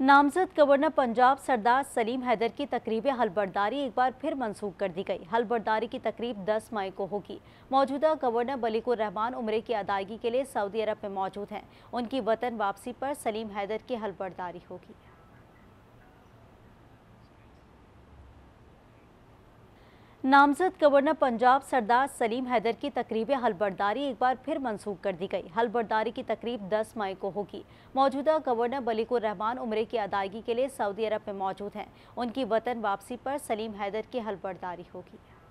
नामजद गवर्नर पंजाब सरदार सलीम हैदर की तकरीब हलबरदारी एक बार फिर मंसूख कर दी गई हलबरदारी की तकरीब 10 मई को होगी मौजूदा गवर्नर बलिकुर रहमान की अदायगी के लिए सऊदी अरब में मौजूद हैं उनकी वतन वापसी पर सलीम हैदर की हलबरदारी होगी नामजद गवर्नर पंजाब सरदार सलीम हैदर की तकरीब हलबरदारी एक बार फिर मंसूख कर दी गई हलबरदारी की तकरीब 10 मई को होगी मौजूदा गवर्नर बलिकुर रहमान उम्र की अदायगी के लिए सऊदी अरब में मौजूद हैं उनकी वतन वापसी पर सलीम हैदर की हलबरदारी होगी